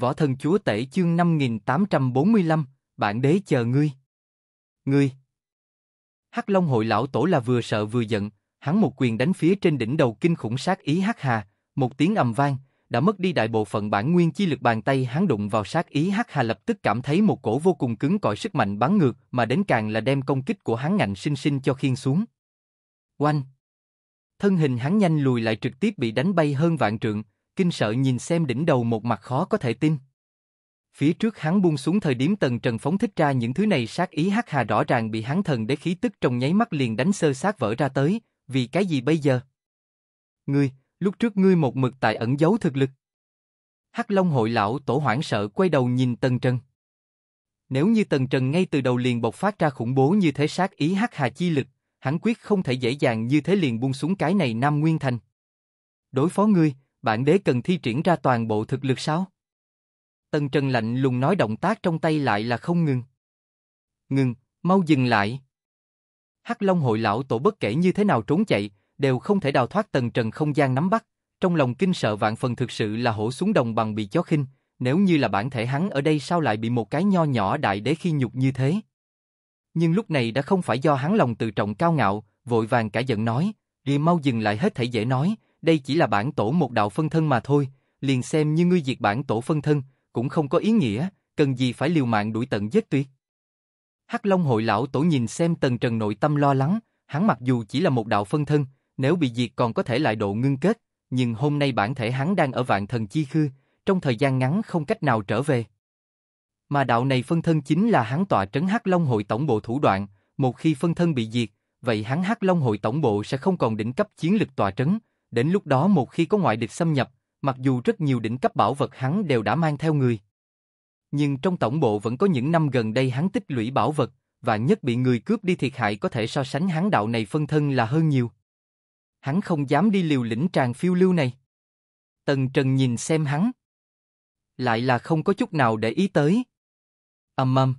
Võ thần chúa tể chương 5845, bạn đế chờ ngươi. Ngươi. Hắc Long hội lão tổ là vừa sợ vừa giận, hắn một quyền đánh phía trên đỉnh đầu kinh khủng sát ý Hắc Hà, một tiếng ầm vang, đã mất đi đại bộ phận bản nguyên chi lực bàn tay hắn đụng vào sát ý Hắc Hà lập tức cảm thấy một cổ vô cùng cứng cỏi sức mạnh bắn ngược, mà đến càng là đem công kích của hắn ngạnh sinh sinh cho khiên xuống. Oanh! Thân hình hắn nhanh lùi lại trực tiếp bị đánh bay hơn vạn trượng, kinh sợ nhìn xem đỉnh đầu một mặt khó có thể tin. Phía trước hắn buông xuống thời điểm tần trần phóng thích ra những thứ này sát ý hắc hà rõ ràng bị hắn thần để khí tức trong nháy mắt liền đánh sơ sát vỡ ra tới, vì cái gì bây giờ? Ngươi, lúc trước ngươi một mực tại ẩn giấu thực lực. Hắc Long hội lão tổ hoảng sợ quay đầu nhìn Tần Trần. Nếu như Tần Trần ngay từ đầu liền bộc phát ra khủng bố như thế sát ý hắc hà chi lực, hắn quyết không thể dễ dàng như thế liền buông xuống cái này Nam Nguyên Thành. Đối phó ngươi, bạn đế cần thi triển ra toàn bộ thực lực sao? tần Trần lạnh lùng nói động tác trong tay lại là không ngừng. Ngừng, mau dừng lại. Hắc Long hội lão tổ bất kể như thế nào trốn chạy, đều không thể đào thoát Tần Trần không gian nắm bắt, trong lòng kinh sợ vạn phần thực sự là hổ xuống đồng bằng bị chó khinh, nếu như là bản thể hắn ở đây sao lại bị một cái nho nhỏ đại đế khi nhục như thế. Nhưng lúc này đã không phải do hắn lòng tự trọng cao ngạo, vội vàng cả giận nói, đi mau dừng lại hết thể dễ nói, đây chỉ là bản tổ một đạo phân thân mà thôi, liền xem như ngươi diệt bản tổ phân thân, cũng không có ý nghĩa, cần gì phải liều mạng đuổi tận giết tuyệt. Hắc Long hội lão tổ nhìn xem Tần Trần nội tâm lo lắng, hắn mặc dù chỉ là một đạo phân thân, nếu bị diệt còn có thể lại độ ngưng kết, nhưng hôm nay bản thể hắn đang ở vạn thần chi khư, trong thời gian ngắn không cách nào trở về. Mà đạo này phân thân chính là hắn tọa trấn Hắc Long hội tổng bộ thủ đoạn, một khi phân thân bị diệt, vậy hắn Hắc Long hội tổng bộ sẽ không còn đỉnh cấp chiến lực tọa trấn, đến lúc đó một khi có ngoại địch xâm nhập, mặc dù rất nhiều đỉnh cấp bảo vật hắn đều đã mang theo người. Nhưng trong tổng bộ vẫn có những năm gần đây hắn tích lũy bảo vật, và nhất bị người cướp đi thiệt hại có thể so sánh hắn đạo này phân thân là hơn nhiều. Hắn không dám đi liều lĩnh tràng phiêu lưu này. Tần Trần nhìn xem hắn. Lại là không có chút nào để ý tới. Âm âm.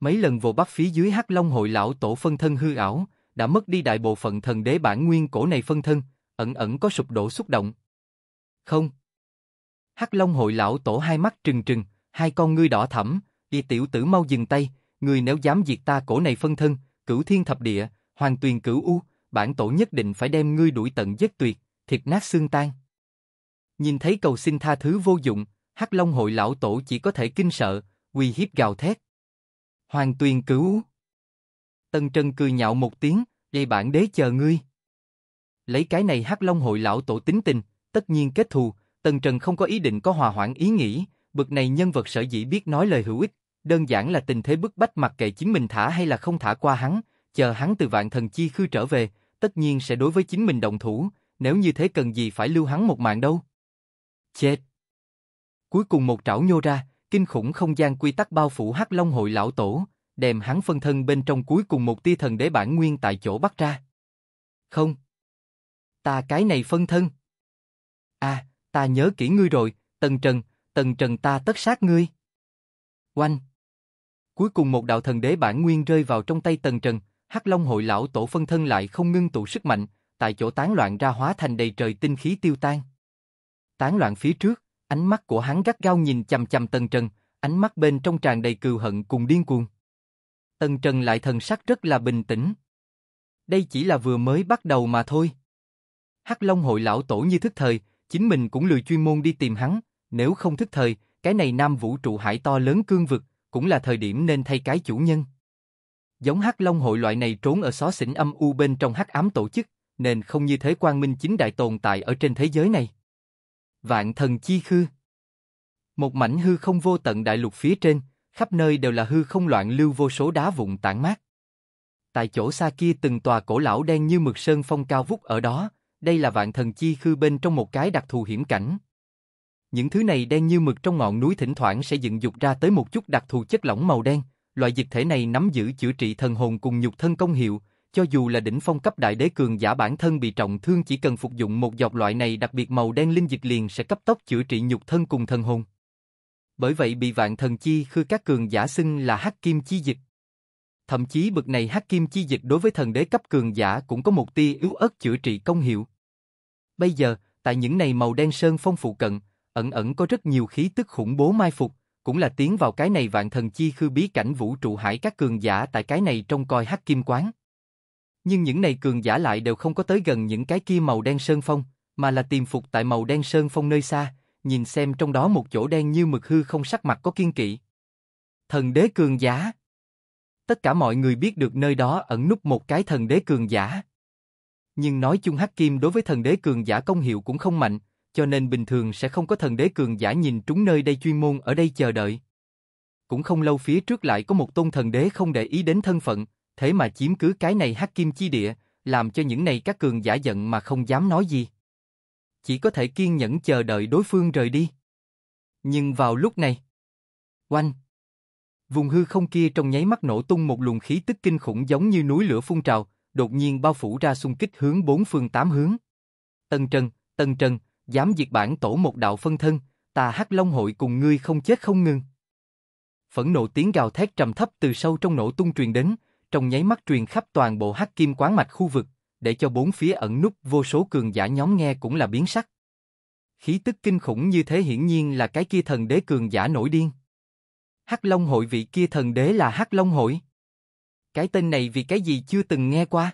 Mấy lần vồ bắt phía dưới hắc long hội lão tổ phân thân hư ảo, đã mất đi đại bộ phận thần đế bản nguyên cổ này phân thân, ẩn ẩn có sụp đổ xúc động. Không. Hắc Long hội lão tổ hai mắt trừng trừng, hai con ngươi đỏ thẫm, y tiểu tử mau dừng tay, người nếu dám diệt ta cổ này phân thân, cửu thiên thập địa, hoàng tuyền cửu u, bản tổ nhất định phải đem ngươi đuổi tận giết tuyệt, thịt nát xương tan. Nhìn thấy cầu xin tha thứ vô dụng, Hắc Long hội lão tổ chỉ có thể kinh sợ, quỳ hiếp gào thét. Hoàng tuyền cửu u. Tân Trân cười nhạo một tiếng, dây bản đế chờ ngươi lấy cái này hắc long hội lão tổ tính tình, tất nhiên kết thù, Tần Trần không có ý định có hòa hoãn ý nghĩ, bực này nhân vật sở dĩ biết nói lời hữu ích, đơn giản là tình thế bức bách mặc kệ chính mình thả hay là không thả qua hắn, chờ hắn từ vạn thần chi khư trở về, tất nhiên sẽ đối với chính mình động thủ, nếu như thế cần gì phải lưu hắn một mạng đâu. Chết! Cuối cùng một trảo nhô ra, kinh khủng không gian quy tắc bao phủ hắc long hội lão tổ, đem hắn phân thân bên trong cuối cùng một tia thần đế bản nguyên tại chỗ bắt ra. Không! ta cái này phân thân. À, ta nhớ kỹ ngươi rồi, Tần Trần, Tần Trần ta tất sát ngươi. Oanh! Cuối cùng một đạo thần đế bản nguyên rơi vào trong tay Tần Trần, Hắc Long hội lão tổ phân thân lại không ngưng tụ sức mạnh, tại chỗ tán loạn ra hóa thành đầy trời tinh khí tiêu tan. Tán loạn phía trước, ánh mắt của hắn gắt gao nhìn chầm chầm Tần Trần, ánh mắt bên trong tràn đầy cừu hận cùng điên cuồng. Tần Trần lại thần sắc rất là bình tĩnh. Đây chỉ là vừa mới bắt đầu mà thôi. Hắc Long hội lão tổ như thức thời, chính mình cũng lười chuyên môn đi tìm hắn, nếu không thức thời, cái này nam vũ trụ hải to lớn cương vực, cũng là thời điểm nên thay cái chủ nhân. Giống Hắc Long hội loại này trốn ở xó xỉnh âm u bên trong hắc ám tổ chức, nên không như thế quang minh chính đại tồn tại ở trên thế giới này. Vạn thần chi khư Một mảnh hư không vô tận đại lục phía trên, khắp nơi đều là hư không loạn lưu vô số đá vụn tản mát. Tại chỗ xa kia từng tòa cổ lão đen như mực sơn phong cao vút ở đó, đây là vạn thần chi khư bên trong một cái đặc thù hiểm cảnh. Những thứ này đen như mực trong ngọn núi thỉnh thoảng sẽ dựng dục ra tới một chút đặc thù chất lỏng màu đen, loại dịch thể này nắm giữ chữa trị thần hồn cùng nhục thân công hiệu, cho dù là đỉnh phong cấp đại đế cường giả bản thân bị trọng thương chỉ cần phục dụng một giọt loại này đặc biệt màu đen linh dịch liền sẽ cấp tốc chữa trị nhục thân cùng thần hồn. Bởi vậy bị vạn thần chi khư các cường giả xưng là hắc kim chi dịch. Thậm chí bực này hắc kim chi dịch đối với thần đế cấp cường giả cũng có một tia yếu ớt chữa trị công hiệu. Bây giờ, tại những này màu đen sơn phong phụ cận, ẩn ẩn có rất nhiều khí tức khủng bố mai phục, cũng là tiến vào cái này vạn thần chi khư bí cảnh vũ trụ hải các cường giả tại cái này trong coi hắc kim quán. Nhưng những này cường giả lại đều không có tới gần những cái kia màu đen sơn phong, mà là tìm phục tại màu đen sơn phong nơi xa, nhìn xem trong đó một chỗ đen như mực hư không sắc mặt có kiên kỵ. Thần đế cường giả Tất cả mọi người biết được nơi đó ẩn núp một cái thần đế cường giả. Nhưng nói chung hắc kim đối với thần đế cường giả công hiệu cũng không mạnh, cho nên bình thường sẽ không có thần đế cường giả nhìn trúng nơi đây chuyên môn ở đây chờ đợi. Cũng không lâu phía trước lại có một tôn thần đế không để ý đến thân phận, thế mà chiếm cứ cái này hắc kim chi địa, làm cho những này các cường giả giận mà không dám nói gì. Chỉ có thể kiên nhẫn chờ đợi đối phương rời đi. Nhưng vào lúc này, oanh, vùng hư không kia trong nháy mắt nổ tung một luồng khí tức kinh khủng giống như núi lửa phun trào, đột nhiên bao phủ ra xung kích hướng bốn phương tám hướng. Tân Trần, Tân Trần, dám diệt bản tổ một đạo phân thân, ta hắc long hội cùng ngươi không chết không ngừng. Phẫn nộ tiếng gào thét trầm thấp từ sâu trong nổ tung truyền đến, trong nháy mắt truyền khắp toàn bộ hắc kim quán mạch khu vực, để cho bốn phía ẩn núp vô số cường giả nhóm nghe cũng là biến sắc. Khí tức kinh khủng như thế hiển nhiên là cái kia thần đế cường giả nổi điên. Hắc Long hội vị kia thần đế là Hắc Long hội. Cái tên này vì cái gì chưa từng nghe qua?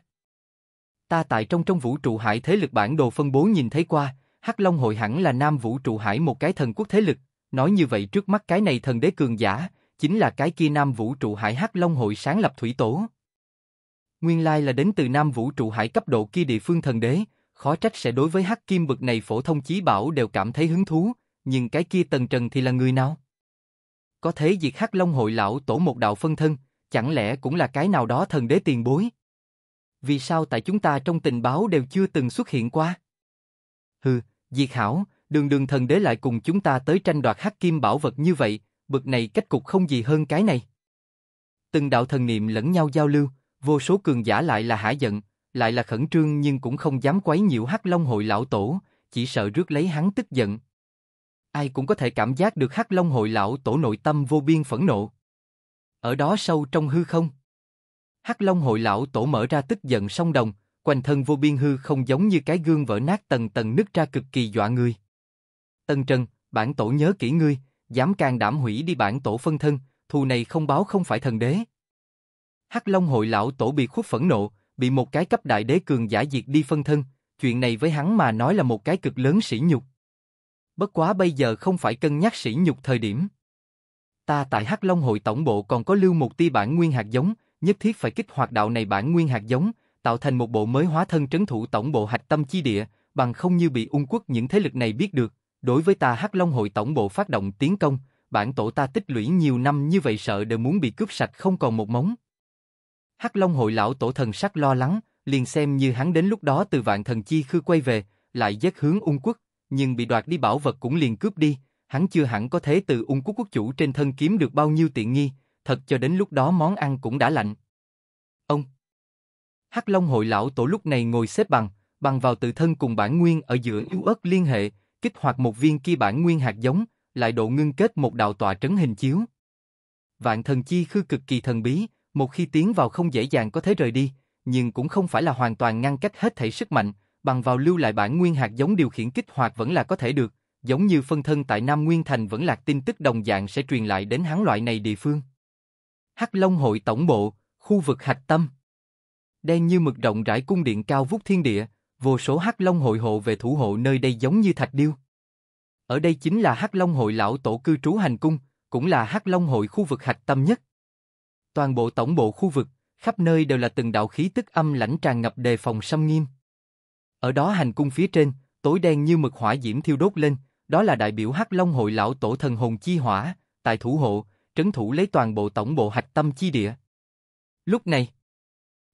Ta tại trong trong vũ trụ hải thế lực bản đồ phân bố nhìn thấy qua, Hắc Long hội hẳn là Nam Vũ trụ hải một cái thần quốc thế lực, nói như vậy trước mắt cái này thần đế cường giả, chính là cái kia Nam Vũ trụ hải Hắc Long hội sáng lập thủy tổ. Nguyên lai là đến từ Nam Vũ trụ hải cấp độ kia địa phương thần đế, khó trách sẽ đối với Hắc Kim bực này phổ thông chí bảo đều cảm thấy hứng thú, nhưng cái kia Tần Trần thì là người nào? Có thế diệt Hắc Long hội lão tổ một đạo phân thân, chẳng lẽ cũng là cái nào đó thần đế tiền bối? Vì sao tại chúng ta trong tình báo đều chưa từng xuất hiện qua? Hừ, diệt hảo, đường đường thần đế lại cùng chúng ta tới tranh đoạt hắc kim bảo vật như vậy, bực này cách cục không gì hơn cái này. Từng đạo thần niệm lẫn nhau giao lưu, vô số cường giả lại là hả giận, lại là khẩn trương nhưng cũng không dám quấy nhiễu hắc long hội lão tổ, chỉ sợ rước lấy hắn tức giận. Ai cũng có thể cảm giác được hắc long hội lão tổ nội tâm vô biên phẫn nộ. Ở đó sâu trong hư không. Hắc Long hội lão tổ mở ra tức giận song đồng, quanh thân vô biên hư không giống như cái gương vỡ nát tầng tầng nứt ra cực kỳ dọa người. Tân Trần, bản tổ nhớ kỹ ngươi, dám can đảm hủy đi bản tổ phân thân, thù này không báo không phải thần đế. Hắc Long hội lão tổ bị khuất phẫn nộ, bị một cái cấp đại đế cường giả diệt đi phân thân, chuyện này với hắn mà nói là một cái cực lớn sỉ nhục. Bất quá bây giờ không phải cân nhắc sỉ nhục thời điểm. Ta tại Hắc Long hội tổng bộ còn có lưu một tia bản nguyên hạt giống, nhất thiết phải kích hoạt đạo này bản nguyên hạt giống, tạo thành một bộ mới hóa thân trấn thủ tổng bộ hạch tâm chi địa, bằng không như bị ung quốc những thế lực này biết được, đối với ta Hắc Long hội tổng bộ phát động tiến công, bản tổ ta tích lũy nhiều năm như vậy sợ đều muốn bị cướp sạch không còn một móng. Hắc Long hội lão tổ thần sắc lo lắng, liền xem như hắn đến lúc đó từ vạn thần chi khư quay về, lại dứt hướng ung quốc, nhưng bị đoạt đi bảo vật cũng liền cướp đi, hắn chưa hẳn có thể từ ung quốc quốc chủ trên thân kiếm được bao nhiêu tiện nghi, thật cho đến lúc đó món ăn cũng đã lạnh. Ông Hắc Long hội lão tổ lúc này ngồi xếp bằng, bằng vào tự thân cùng bản nguyên ở giữa yếu ớt liên hệ, kích hoạt một viên kia bản nguyên hạt giống, lại độ ngưng kết một đạo tọa trấn hình chiếu. Vạn thần chi khư cực kỳ thần bí, một khi tiến vào không dễ dàng có thể rời đi, nhưng cũng không phải là hoàn toàn ngăn cách hết thảy sức mạnh, bằng vào lưu lại bản nguyên hạt giống điều khiển kích hoạt vẫn là có thể được, giống như phân thân tại Nam Nguyên Thành vẫn lạc tin tức đồng dạng sẽ truyền lại đến hắn loại này địa phương. Hắc Long hội tổng bộ, khu vực hạch tâm. Đen như mực rộng rãi cung điện cao vút thiên địa, vô số Hắc Long hội hộ về thủ hộ nơi đây giống như thạch điêu. Ở đây chính là Hắc Long hội lão tổ cư trú hành cung, cũng là Hắc Long hội khu vực hạch tâm nhất. Toàn bộ tổng bộ khu vực, khắp nơi đều là từng đạo khí tức âm lãnh tràn ngập đề phòng xâm nghiêm. Ở đó hành cung phía trên, tối đen như mực hỏa diễm thiêu đốt lên, đó là đại biểu Hắc Long hội lão tổ thần hồn chi hỏa, tại thủ hộ, trấn thủ lấy toàn bộ tổng bộ hạch tâm chi địa. Lúc này,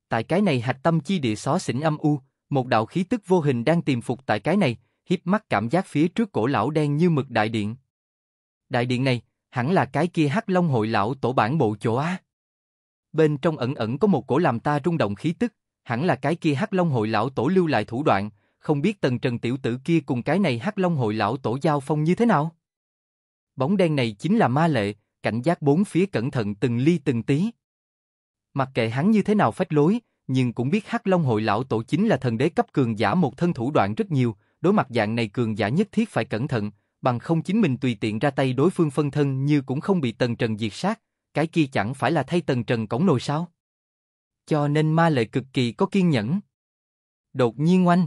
tại cái này hạch tâm chi địa xó xỉnh âm u, một đạo khí tức vô hình đang tìm phục tại cái này, hiếp mắt cảm giác phía trước cổ lão đen như mực đại điện. Đại điện này, hẳn là cái kia hắc long hội lão tổ bản bộ chỗ á. Bên trong ẩn ẩn có một cổ làm ta rung động khí tức, hẳn là cái kia hắc long hội lão tổ lưu lại thủ đoạn, không biết tần trần tiểu tử kia cùng cái này hắc long hội lão tổ giao phong như thế nào? Bóng đen này chính là ma lệ, cảnh giác bốn phía cẩn thận từng ly từng tí. Mặc kệ hắn như thế nào phách lối, nhưng cũng biết hắc long hội lão tổ chính là thần đế cấp cường giả một thân thủ đoạn rất nhiều, đối mặt dạng này cường giả nhất thiết phải cẩn thận, bằng không chính mình tùy tiện ra tay đối phương phân thân như cũng không bị tần trần diệt sát, cái kia chẳng phải là thay tần trần cổng nồi sao? Cho nên ma lệ cực kỳ có kiên nhẫn. Đột nhiên oanh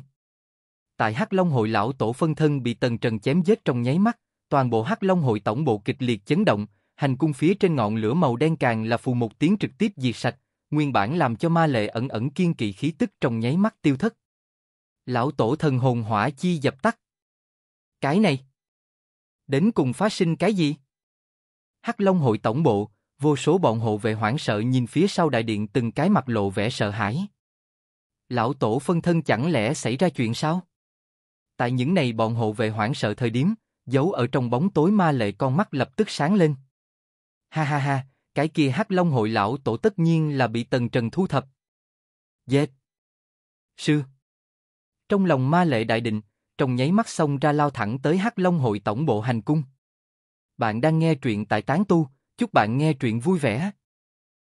tại Hắc Long hội lão tổ phân thân bị Tần Trần chém giết trong nháy mắt, toàn bộ Hắc Long hội tổng bộ kịch liệt chấn động, hành cung phía trên ngọn lửa màu đen càng là phù một tiếng trực tiếp diệt sạch, nguyên bản làm cho ma lệ ẩn ẩn kiên kỵ khí tức trong nháy mắt tiêu thất. Lão tổ thần hồn hỏa chi dập tắt. Cái này, đến cùng phát sinh cái gì? Hắc Long hội tổng bộ, vô số bọn hộ vệ hoảng sợ nhìn phía sau đại điện từng cái mặt lộ vẻ sợ hãi. Lão tổ phân thân chẳng lẽ xảy ra chuyện sao? Tại những này bọn hộ vệ hoảng sợ thời điểm, giấu ở trong bóng tối ma lệ con mắt lập tức sáng lên. Ha ha ha, cái kia hắc long hội lão tổ tất nhiên là bị tần trần thu thập. Dệt. Sư. Trong lòng ma lệ đại định, trong nháy mắt xông ra lao thẳng tới hắc long hội tổng bộ hành cung. Bạn đang nghe truyện tại Tán Tu, chúc bạn nghe truyện vui vẻ.